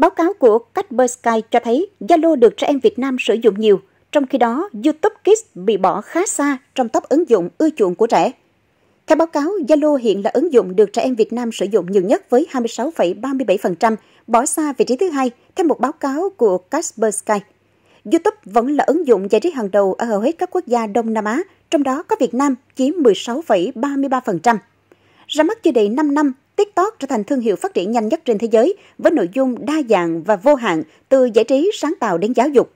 Báo cáo của Kaspersky cho thấy Zalo được trẻ em Việt Nam sử dụng nhiều, trong khi đó YouTube Kids bị bỏ khá xa trong top ứng dụng ưa chuộng của trẻ. Theo báo cáo, Zalo hiện là ứng dụng được trẻ em Việt Nam sử dụng nhiều nhất với 26,37%, bỏ xa vị trí thứ hai theo một báo cáo của Kaspersky. YouTube vẫn là ứng dụng giải trí hàng đầu ở hầu hết các quốc gia Đông Nam Á, trong đó có Việt Nam chiếm 16,33%. Ra mắt chưa đầy 5 năm, TikTok trở thành thương hiệu phát triển nhanh nhất trên thế giới với nội dung đa dạng và vô hạn từ giải trí, sáng tạo đến giáo dục.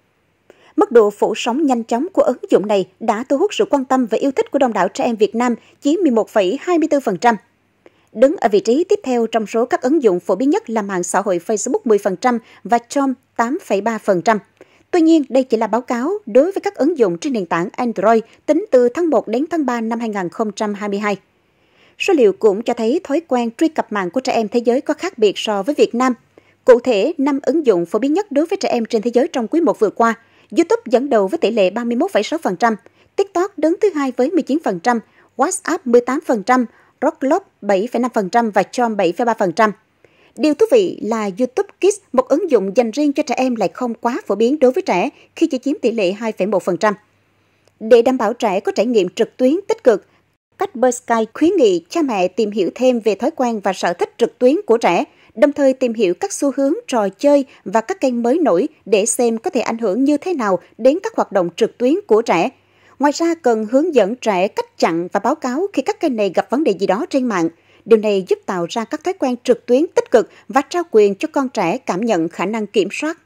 Mức độ phủ sóng nhanh chóng của ứng dụng này đã thu hút sự quan tâm và yêu thích của đông đảo trẻ em Việt Nam chiếm 11,24%. Đứng ở vị trí tiếp theo trong số các ứng dụng phổ biến nhất là mạng xã hội Facebook 10% và Chrome 8,3%. Tuy nhiên, đây chỉ là báo cáo đối với các ứng dụng trên nền tảng Android tính từ tháng 1 đến tháng 3 năm 2022. Số liệu cũng cho thấy thói quen truy cập mạng của trẻ em thế giới có khác biệt so với Việt Nam. Cụ thể, năm ứng dụng phổ biến nhất đối với trẻ em trên thế giới trong quý 1 vừa qua, YouTube dẫn đầu với tỷ lệ 31,6%, TikTok đứng thứ hai với 19%, WhatsApp 18%, Roblox 7,5% và Chrome 7,3%. Điều thú vị là YouTube Kids, một ứng dụng dành riêng cho trẻ em lại không quá phổ biến đối với trẻ khi chỉ chiếm tỷ lệ 2,1%. Để đảm bảo trẻ có trải nghiệm trực tuyến tích cực, Cách Bersky khuyến nghị cha mẹ tìm hiểu thêm về thói quen và sở thích trực tuyến của trẻ, đồng thời tìm hiểu các xu hướng trò chơi và các kênh mới nổi để xem có thể ảnh hưởng như thế nào đến các hoạt động trực tuyến của trẻ. Ngoài ra, cần hướng dẫn trẻ cách chặn và báo cáo khi các kênh này gặp vấn đề gì đó trên mạng. Điều này giúp tạo ra các thói quen trực tuyến tích cực và trao quyền cho con trẻ cảm nhận khả năng kiểm soát